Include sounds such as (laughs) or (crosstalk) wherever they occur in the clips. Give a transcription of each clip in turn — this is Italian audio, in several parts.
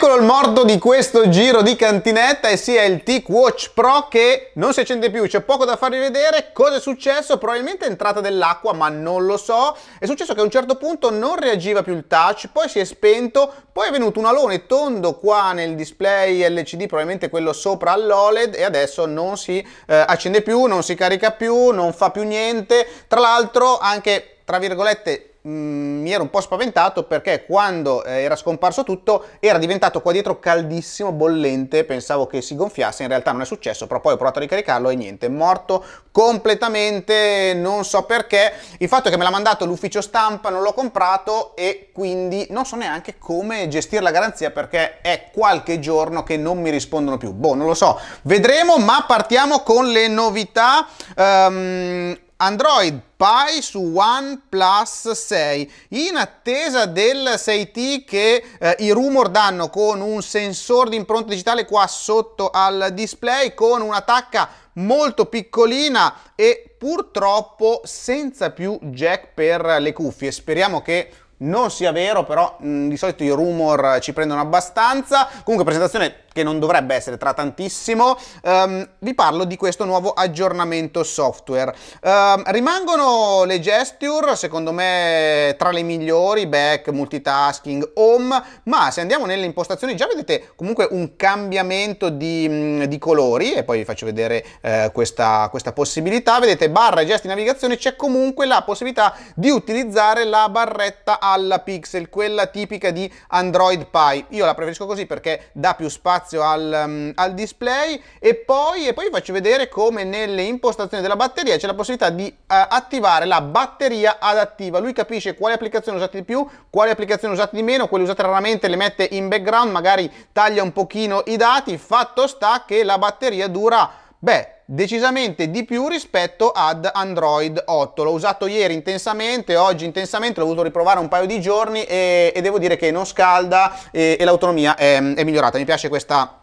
Eccolo il morto di questo giro di cantinetta e sì è il TIC Watch Pro che non si accende più, c'è poco da farvi vedere, cosa è successo? Probabilmente è entrata dell'acqua ma non lo so, è successo che a un certo punto non reagiva più il touch, poi si è spento, poi è venuto un alone tondo qua nel display LCD, probabilmente quello sopra all'OLED e adesso non si eh, accende più, non si carica più, non fa più niente, tra l'altro anche tra virgolette mh, mm, mi ero un po' spaventato perché quando eh, era scomparso tutto era diventato qua dietro caldissimo, bollente, pensavo che si gonfiasse, in realtà non è successo, però poi ho provato a ricaricarlo e niente, morto completamente, non so perché. Il fatto è che me l'ha mandato l'ufficio stampa, non l'ho comprato e quindi non so neanche come gestire la garanzia perché è qualche giorno che non mi rispondono più. Boh, non lo so, vedremo, ma partiamo con le novità. Um, Android Pie su OnePlus 6 in attesa del 6T che eh, i rumor danno con un sensore di impronta digitale qua sotto al display con una tacca molto piccolina e purtroppo senza più jack per le cuffie. Speriamo che non sia vero, però mh, mm, di solito i rumor ci prendono abbastanza. Comunque presentazione che non dovrebbe essere tra tantissimo, um, vi parlo di questo nuovo aggiornamento software. Um, rimangono le gesture, secondo me tra le migliori, back, multitasking, home, ma se andiamo nelle impostazioni già vedete comunque un cambiamento di, mm, di colori e poi vi faccio vedere eh, questa, questa possibilità. Vedete barra gesti navigazione c'è comunque la possibilità di utilizzare la barretta alla pixel, quella tipica di Android Pie. Io la preferisco così perché dà più spazio spazio al, um, al display e poi, e poi, vi faccio vedere come nelle impostazioni della batteria c'è la possibilità di uh, attivare la batteria adattiva. Lui capisce quali applicazioni usate di più, quali applicazioni usate di meno, quelle usate raramente le mette in background, magari taglia un pochino i dati. Fatto sta che la batteria dura, beh, decisamente di più rispetto ad Android 8. L'ho usato ieri intensamente, oggi intensamente, l'ho voluto riprovare un paio di giorni e, e, devo dire che non scalda e, e l'autonomia è, è migliorata. Mi piace questa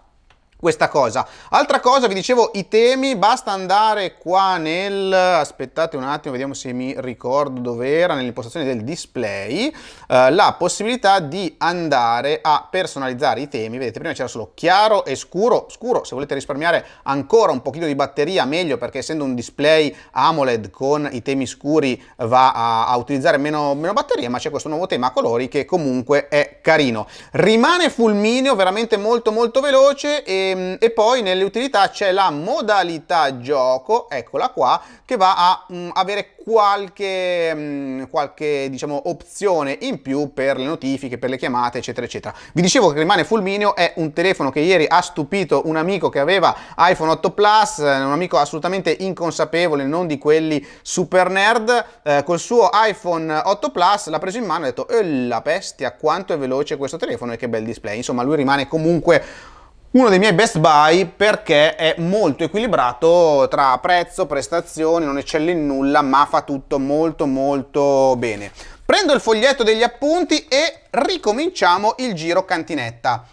questa cosa. Altra cosa, vi dicevo, i temi, basta andare qua nel, aspettate un attimo, vediamo se mi ricordo dove era, nell'impostazione del display, eh, la possibilità di andare a personalizzare i temi, vedete prima c'era solo chiaro e scuro, scuro se volete risparmiare ancora un pochino di batteria meglio perché essendo un display AMOLED con i temi scuri va a, a utilizzare meno, meno batteria, ma c'è questo nuovo tema a colori che comunque è carino. Rimane fulmineo, veramente molto molto veloce e Ehm, e, poi nelle utilità c'è la modalità gioco, eccola qua, che va a mh, mm, avere qualche, mh, mm, qualche diciamo, opzione in più per le notifiche, per le chiamate, eccetera, eccetera. Vi dicevo che rimane Fulminio, è un telefono che ieri ha stupito un amico che aveva iPhone 8 Plus, eh, un amico assolutamente inconsapevole, non di quelli super nerd, eh, col suo iPhone 8 Plus l'ha preso in mano e ha detto, eh, la bestia, quanto è veloce questo telefono e che bel display. Insomma, lui rimane comunque uno dei miei best buy perché è molto equilibrato tra prezzo, prestazioni, non eccelle in nulla, ma fa tutto molto molto bene. Prendo il foglietto degli appunti e ricominciamo il giro cantinetta.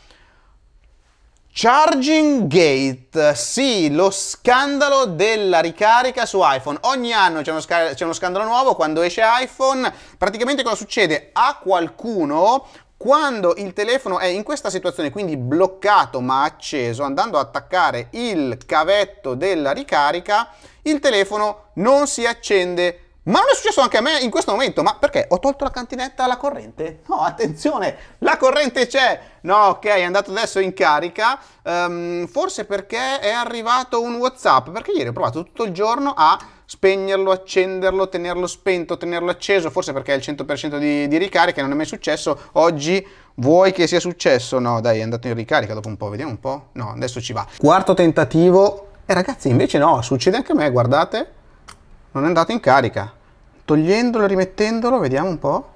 Charging Gate, sì, lo scandalo della ricarica su iPhone. Ogni anno c'è uno, sc uno, scandalo nuovo quando esce iPhone. Praticamente cosa succede? A qualcuno quando il telefono è in questa situazione, quindi bloccato ma acceso, andando ad attaccare il cavetto della ricarica, il telefono non si accende ma non è successo anche a me in questo momento, ma perché? Ho tolto la cantinetta alla corrente? No, attenzione, la corrente c'è! No, ok, è andato adesso in carica, um, forse perché è arrivato un Whatsapp, perché ieri ho provato tutto il giorno a spegnerlo, accenderlo, tenerlo spento, tenerlo acceso, forse perché è il 100% di, di ricarica, non è mai successo, oggi vuoi che sia successo? No dai è andato in ricarica dopo un po', vediamo un po', no adesso ci va. Quarto tentativo, e eh, ragazzi invece no, succede anche a me, guardate, non è andato in carica, togliendolo, rimettendolo, vediamo un po',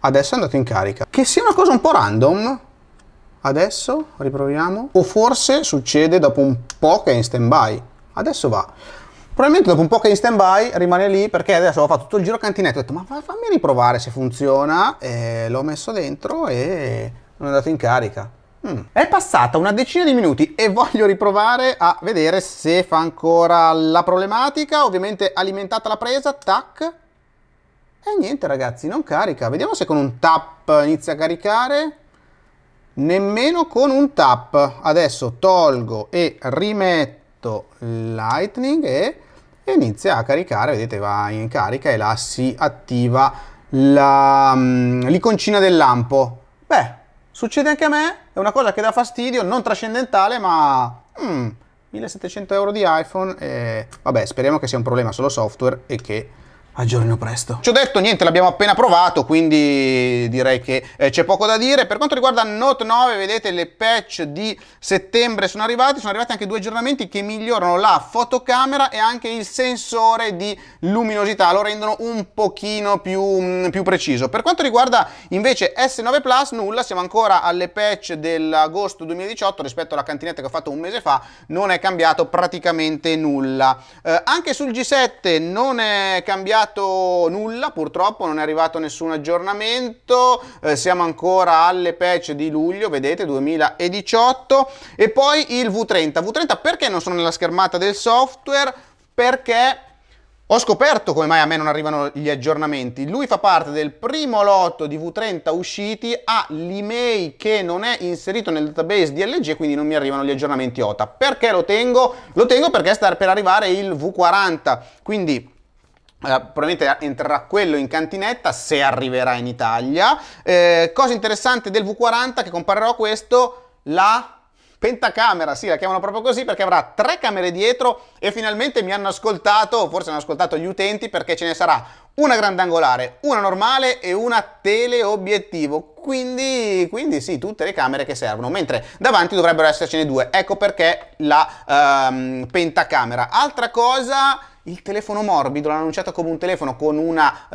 adesso è andato in carica. Che sia una cosa un po' random, adesso riproviamo, o forse succede dopo un po' che è in stand by, adesso va. Probabilmente dopo un po' che è in stand by rimane lì perché adesso ho fatto tutto il giro cantinetto, ho detto ma fammi riprovare se funziona, e l'ho messo dentro e non è andato in carica. Mm. È passata una decina di minuti e voglio riprovare a vedere se fa ancora la problematica, ovviamente alimentata la presa, tac. E niente ragazzi, non carica, vediamo se con un tap inizia a caricare. Nemmeno con un tap, adesso tolgo e rimetto Lightning e e inizia a caricare, vedete va in carica e là si attiva mm, l'iconcina del lampo. Beh, succede anche a me, è una cosa che dà fastidio, non trascendentale ma... Mm, 1700 euro di iPhone e vabbè speriamo che sia un problema solo software e che aggiorno presto. Ci ho detto niente, l'abbiamo appena provato, quindi direi che eh, c'è poco da dire. Per quanto riguarda Note 9, vedete le patch di settembre sono arrivate, sono arrivati anche due aggiornamenti che migliorano la fotocamera e anche il sensore di luminosità, lo rendono un pochino più, mh, mm, più preciso. Per quanto riguarda invece S9 Plus, nulla, siamo ancora alle patch dell'agosto 2018 rispetto alla cantinetta che ho fatto un mese fa, non è cambiato praticamente nulla. Eh, anche sul G7 non è cambiato cambiato nulla, purtroppo non è arrivato nessun aggiornamento, eh, siamo ancora alle patch di luglio, vedete, 2018, e poi il V30. V30 perché non sono nella schermata del software? Perché ho scoperto come mai a me non arrivano gli aggiornamenti. Lui fa parte del primo lotto di V30 usciti, ha l'email che non è inserito nel database di DLG, quindi non mi arrivano gli aggiornamenti OTA. Perché lo tengo? Lo tengo perché sta per arrivare il V40, quindi probabilmente entrerà quello in cantinetta se arriverà in Italia. Eh, cosa interessante del V40 che comparerò questo, la pentacamera, sì, la chiamano proprio così perché avrà tre camere dietro e finalmente mi hanno ascoltato, forse hanno ascoltato gli utenti perché ce ne sarà una grandangolare, una normale e una teleobiettivo. Quindi, quindi, sì, tutte le camere che servono, mentre davanti dovrebbero essercene due. Ecco perché la um, pentacamera. Altra cosa il telefono morbido l'hanno annunciato come un telefono con una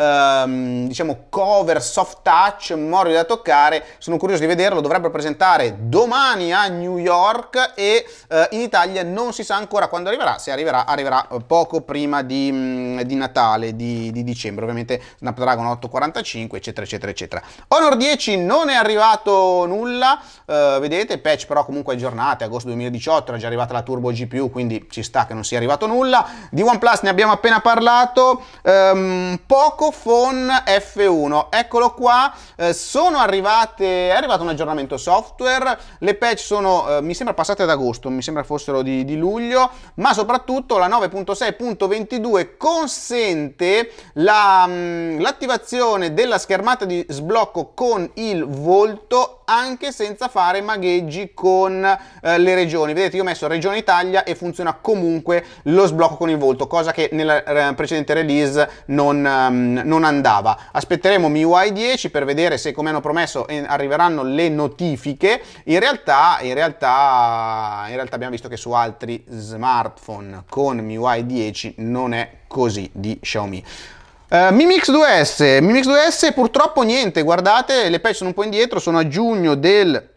ehm, diciamo cover soft touch morbido da toccare sono curioso di vederlo dovrebbero presentare domani a New York e eh, in Italia non si sa ancora quando arriverà se arriverà arriverà eh, poco prima di, mm, di Natale di, di, dicembre ovviamente Snapdragon 845 eccetera eccetera eccetera Honor 10 non è arrivato nulla eh, vedete patch però comunque aggiornate agosto 2018 era già arrivata la turbo GPU quindi ci sta che non sia arrivato nulla di OnePlus Plus, ne abbiamo appena parlato, ehm, Pocophone F1, eccolo qua, eh, sono arrivate, è arrivato un aggiornamento software, le patch sono, eh, mi sembra passate ad agosto, mi sembra fossero di, di luglio, ma soprattutto la 9.6.22 consente la, mh, mm, l'attivazione della schermata di sblocco con il volto anche senza fare magheggi con eh, le regioni. Vedete, io ho messo Regione Italia e funziona comunque lo sblocco con il volto, cosa che nella eh, precedente release non, um, non andava. Aspetteremo MIUI 10 per vedere se, come hanno promesso, arriveranno le notifiche. In realtà, in realtà, in realtà abbiamo visto che su altri smartphone con MIUI 10 non è così di Xiaomi. Uh, eh, Mi Mix 2S, Mi Mix 2S purtroppo niente, guardate, le patch sono un po' indietro, sono a giugno del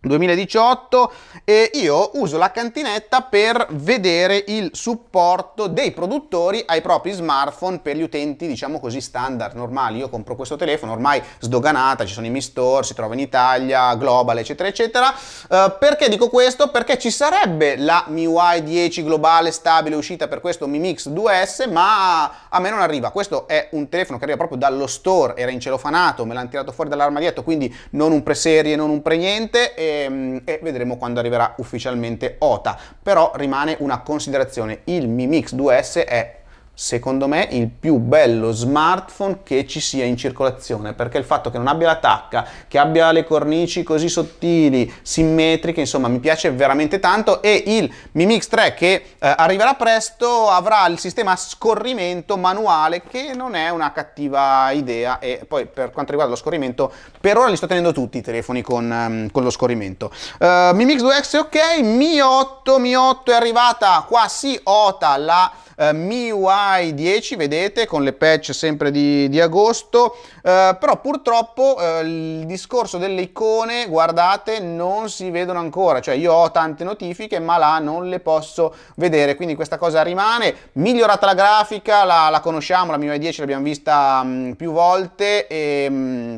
2018 e io uso la cantinetta per vedere il supporto dei produttori ai propri smartphone per gli utenti diciamo così standard normali io compro questo telefono ormai sdoganata ci sono i Mi Store si trova in Italia Global eccetera eccetera eh, perché dico questo perché ci sarebbe la MIUI 10 globale stabile uscita per questo Mi Mix 2S ma a me non arriva questo è un telefono che arriva proprio dallo store era in incelofanato me l'hanno tirato fuori dall'armadietto quindi non un pre serie non un pre niente Ehm, e, vedremo quando arriverà ufficialmente OTA, però rimane una considerazione, il Mi Mix 2S è secondo me il più bello smartphone che ci sia in circolazione perché il fatto che non abbia la tacca che abbia le cornici così sottili simmetriche insomma mi piace veramente tanto e il Mi Mix 3 che eh, arriverà presto avrà il sistema scorrimento manuale che non è una cattiva idea e poi per quanto riguarda lo scorrimento per ora li sto tenendo tutti i telefoni con, ehm, con lo scorrimento uh, Mi Mix 2X ok Mi 8 Mi 8 è arrivata qua si ota la eh, MIUI 10, vedete, con le patch sempre di, di agosto, eh, però purtroppo eh, il discorso delle icone, guardate, non si vedono ancora, cioè io ho tante notifiche ma là non le posso vedere, quindi questa cosa rimane, migliorata la grafica, la, la conosciamo, la MIUI 10 l'abbiamo vista mh, mm, più volte e... Mh, mm,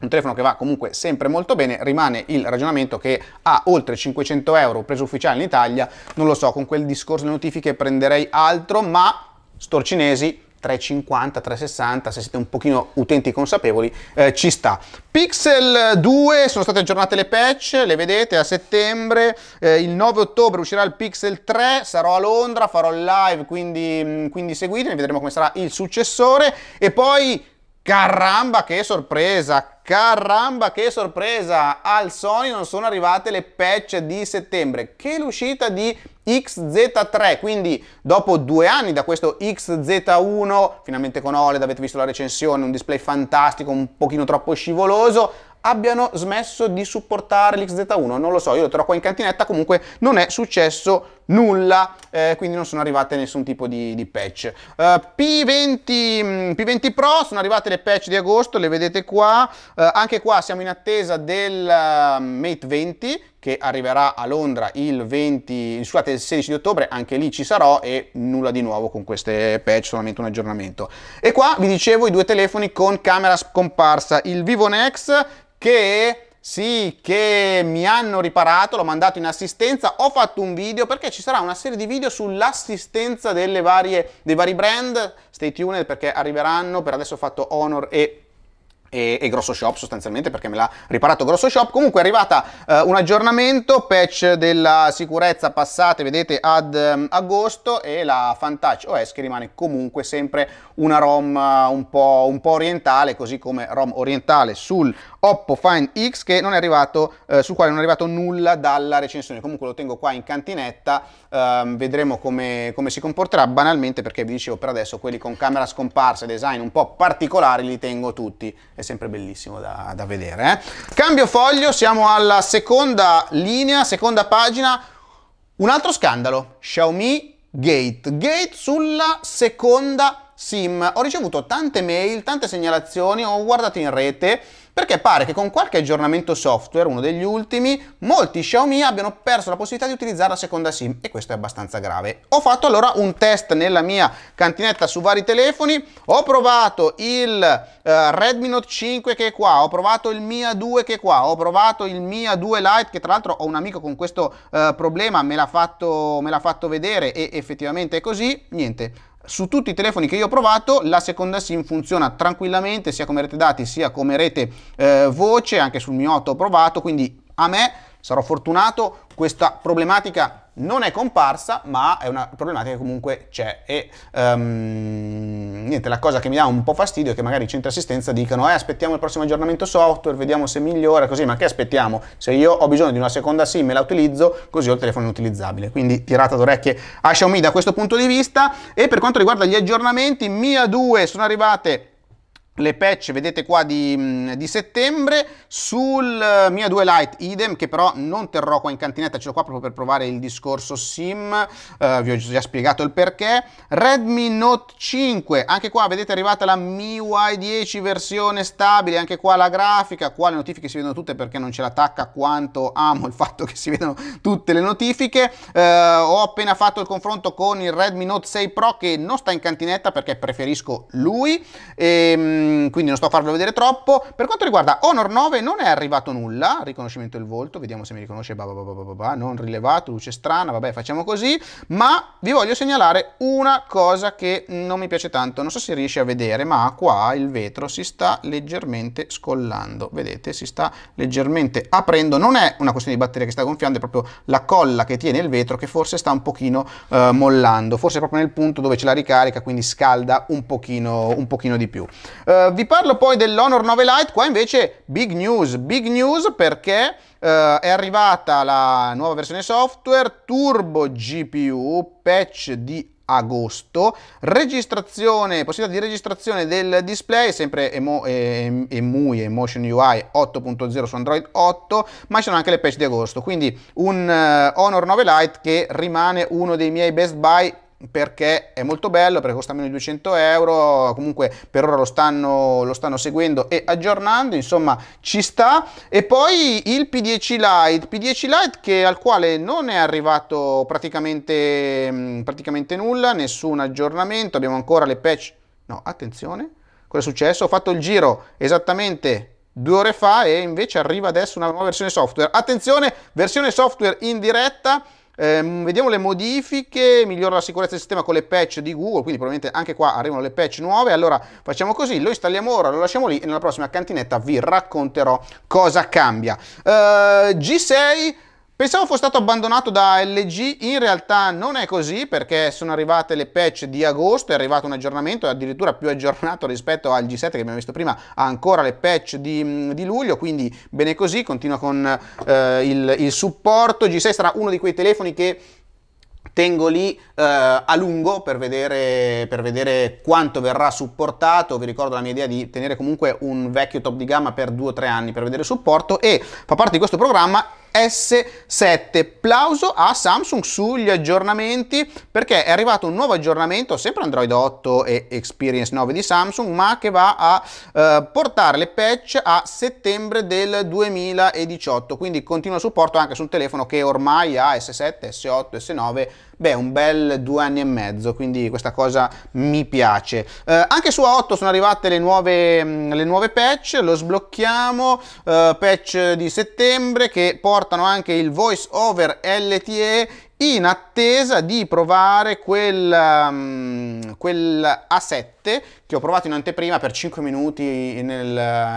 un telefono che va comunque sempre molto bene, rimane il ragionamento che ha oltre 500 euro preso ufficiale in Italia, non lo so, con quel discorso delle notifiche prenderei altro, ma store cinesi 350, 360, se siete un pochino utenti consapevoli, eh, ci sta. Pixel 2, sono state aggiornate le patch, le vedete a settembre, eh, il 9 ottobre uscirà il Pixel 3, sarò a Londra, farò live, quindi, mm, quindi seguitemi, vedremo come sarà il successore e poi Caramba che sorpresa, caramba che sorpresa, al Sony non sono arrivate le patch di settembre, che l'uscita di XZ3, quindi dopo due anni da questo XZ1, finalmente con OLED avete visto la recensione, un display fantastico, un pochino troppo scivoloso, abbiano smesso di supportare l'XZ1, non lo so, io lo trovo qua in cantinetta, comunque non è successo nulla, eh, quindi non sono arrivate nessun tipo di, di patch. Uh, P20, P20 Pro, sono arrivate le patch di agosto, le vedete qua, uh, anche qua siamo in attesa del eh, Mate 20, che arriverà a Londra il, 20, scusate, il 16 di ottobre, anche lì ci sarò e nulla di nuovo con queste patch, solamente un aggiornamento. E qua vi dicevo i due telefoni con camera scomparsa, il Vivo Nex che sì, che mi hanno riparato, l'ho mandato in assistenza, ho fatto un video perché ci sarà una serie di video sull'assistenza dei vari brand, stay tuned perché arriveranno, per adesso ho fatto Honor e e, e, grosso shop sostanzialmente perché me l'ha riparato grosso shop comunque è arrivata eh, un aggiornamento patch della sicurezza passate vedete ad um, agosto e la Fantouch OS che rimane comunque sempre una ROM eh, un, po', un po' orientale così come ROM orientale sul Oppo Find X che non è arrivato, eh, sul quale non è arrivato nulla dalla recensione, comunque lo tengo qua in cantinetta, ehm, vedremo come, come, si comporterà banalmente perché vi dicevo per adesso quelli con camera scomparsa e design un po' particolari li tengo tutti, è sempre bellissimo da, da vedere. Eh? Cambio foglio, siamo alla seconda linea, seconda pagina, un altro scandalo, Xiaomi Gate, Gate sulla seconda sim. Ho ricevuto tante mail, tante segnalazioni, ho guardato in rete perché pare che con qualche aggiornamento software, uno degli ultimi, molti Xiaomi abbiano perso la possibilità di utilizzare la seconda SIM e questo è abbastanza grave. Ho fatto allora un test nella mia cantinetta su vari telefoni, ho provato il eh, Redmi Note 5 che è qua, ho provato il Mia 2 che è qua, ho provato il Mia 2 Lite che tra l'altro ho un amico con questo eh, problema, me l'ha fatto, me l'ha fatto vedere e effettivamente è così, niente su tutti i telefoni che io ho provato la seconda SIM funziona tranquillamente sia come rete dati sia come rete eh, voce, anche sul mio 8 ho provato, quindi a me sarò fortunato, questa problematica non è comparsa, ma è una problematica che comunque c'è. E um, niente, la cosa che mi dà un po' fastidio è che magari i centri assistenza dicano: eh, aspettiamo il prossimo aggiornamento software, vediamo se migliora, così, ma che aspettiamo? Se io ho bisogno di una seconda SIM e la utilizzo, così ho il telefono inutilizzabile. Quindi tirata d'orecchie a Xiaomi da questo punto di vista. E per quanto riguarda gli aggiornamenti, Mia 2 sono arrivate le patch vedete qua di, mm, di, settembre sul eh, Mia 2 Lite idem che però non terrò qua in cantinetta ce l'ho qua proprio per provare il discorso sim uh, vi ho già spiegato il perché Redmi Note 5 anche qua vedete è arrivata la MIUI 10 versione stabile anche qua la grafica qua le notifiche si vedono tutte perché non ce l'attacca quanto amo il fatto che si vedono tutte le notifiche uh, ho appena fatto il confronto con il Redmi Note 6 Pro che non sta in cantinetta perché preferisco lui e ehm, Ehm, quindi non sto a farvelo vedere troppo. Per quanto riguarda Honor 9 non è arrivato nulla, riconoscimento del volto, vediamo se mi riconosce, bah, bah, bah, non rilevato, luce strana, vabbè facciamo così, ma vi voglio segnalare una cosa che non mi piace tanto, non so se riesce a vedere, ma qua il vetro si sta leggermente scollando, vedete si sta leggermente aprendo, non è una questione di batteria che sta gonfiando, è proprio la colla che tiene il vetro che forse sta un pochino eh, mollando, forse proprio nel punto dove ce la ricarica, quindi scalda un pochino, un pochino di più. Eh, Uh, vi parlo poi dell'Honor 9 Lite, qua invece big news, big news perché uh, è arrivata la nuova versione software Turbo GPU, patch di agosto, registrazione, possibilità di registrazione del display, sempre emo, em, EMUI, Emotion UI 8.0 su Android 8, ma ci sono anche le patch di agosto, quindi un uh, Honor 9 Lite che rimane uno dei miei best buy perché è molto bello, perché costa meno di 200 euro, comunque per ora lo stanno, lo stanno seguendo e aggiornando, insomma ci sta. E poi il P10 Lite, P10 Lite che, al quale non è arrivato praticamente, mm, praticamente nulla, nessun aggiornamento, abbiamo ancora le patch, no attenzione, cosa è successo? Ho fatto il giro esattamente due ore fa e invece arriva adesso una nuova versione software. Attenzione, versione software in diretta Ehm, vediamo le modifiche, migliora la sicurezza del sistema con le patch di Google, quindi probabilmente anche qua arrivano le patch nuove, allora facciamo così, lo installiamo ora, lo lasciamo lì e nella prossima cantinetta vi racconterò cosa cambia. Ehm, G6 Pensavo fosse stato abbandonato da LG, in realtà non è così perché sono arrivate le patch di agosto, è arrivato un aggiornamento addirittura più (laughs) aggiornato rispetto al G7 che abbiamo visto prima, ha ancora le patch di, di luglio, quindi bene così, continua con eh, il, il supporto. G6 sarà uno di quei telefoni che tengo lì eh, a lungo per vedere, per vedere, quanto verrà supportato. Vi ricordo la mia idea di tenere comunque un vecchio top di gamma per 2 3 anni per vedere il supporto e fa parte di questo programma S7. Plauso a Samsung sugli aggiornamenti perché è arrivato un nuovo aggiornamento, sempre Android 8 e Experience 9 di Samsung, ma che va a eh, portare le patch a settembre del 2018, quindi continua supporto anche sul telefono che ormai ha S7, S8, S9 Beh, un bel due anni e mezzo, quindi questa cosa mi piace. Eh, anche su A8 sono arrivate le nuove, mm, le nuove patch, lo sblocchiamo, eh, patch di settembre che portano anche il voice over LTE in attesa di provare quel, um, quel, A7 che ho provato in anteprima per 5 minuti nel,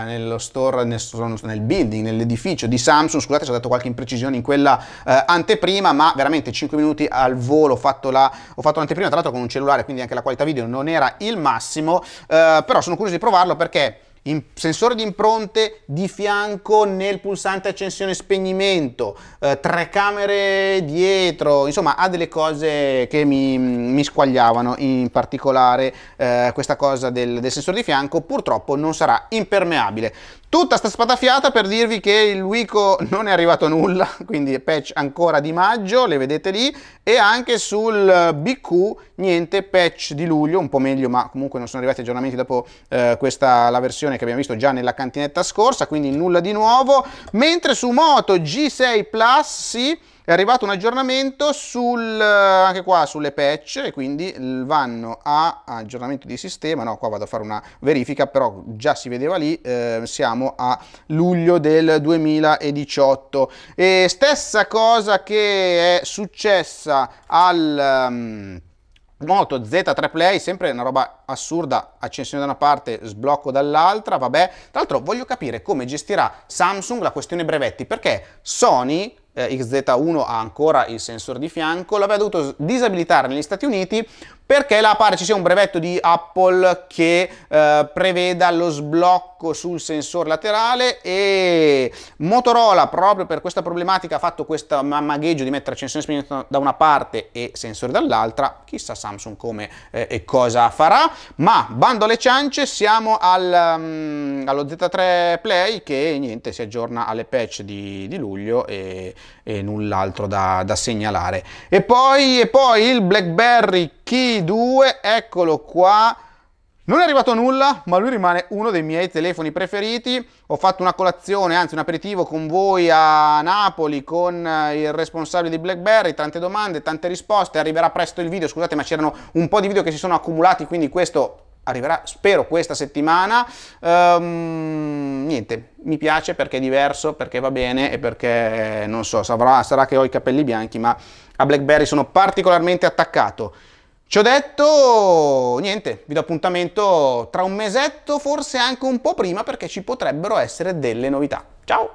nello store, nel, nel building, nell'edificio di Samsung. Scusate se ho dato qualche imprecisione in quella uh, anteprima, ma veramente 5 minuti al volo ho fatto, la, ho fatto l'anteprima, tra l'altro con un cellulare, quindi anche la qualità video non era il massimo, uh, però sono curioso di provarlo perché in sensore di impronte di fianco nel pulsante accensione spegnimento, eh, tre camere dietro, insomma ha delle cose che mi, mi squagliavano, in particolare eh, questa cosa del, del sensore di fianco purtroppo non sarà impermeabile. Tutta sta spadafiata per dirvi che il Wico non è arrivato nulla, (laughs) quindi patch ancora di maggio, le vedete lì, e anche sul BQ niente, patch di luglio, un po' meglio, ma comunque non sono arrivati aggiornamenti dopo eh, questa la versione che abbiamo visto già nella cantinetta scorsa, quindi nulla di nuovo, mentre su Moto G6 Plus sì, è arrivato un aggiornamento sul, eh, anche qua sulle patch e quindi vanno a aggiornamento di sistema, no qua vado a fare una verifica però già si vedeva lì, eh, siamo a luglio del 2018 e stessa cosa che è successa al... Um, Moto Z3 Play, sempre una roba assurda, accensione da una parte, sblocco dall'altra, vabbè. Tra l'altro voglio capire come gestirà Samsung la questione brevetti, perché Sony eh, XZ1 ha ancora il sensore di fianco, l'aveva dovuto disabilitare negli Stati Uniti perché la pare ci sia un brevetto di Apple che eh, preveda lo sblocco sul sensore laterale e Motorola proprio per questa problematica ha fatto questo magheggio di mettere accensione spinta da una parte e sensore dall'altra, chissà Samsung come eh, e cosa farà, ma bando alle ciance, siamo al, um, allo Z3 Play che niente si aggiorna alle patch di, di luglio e, e null'altro da, da, segnalare. E poi, e poi il BlackBerry Kid 2, eccolo qua. Non è arrivato nulla, ma lui rimane uno dei miei telefoni preferiti. Ho fatto una colazione, anzi un aperitivo con voi a Napoli con eh, il responsabile di BlackBerry, tante domande, tante risposte. Arriverà presto il video, scusate, ma c'erano un po' di video che si sono accumulati, quindi questo arriverà spero questa settimana um, niente mi piace perché è diverso perché va bene e perché non so sarà, sarà che ho i capelli bianchi ma a blackberry sono particolarmente attaccato ci ho detto, niente, vi do appuntamento tra un mesetto, forse anche un po' prima, perché ci potrebbero essere delle novità. Ciao!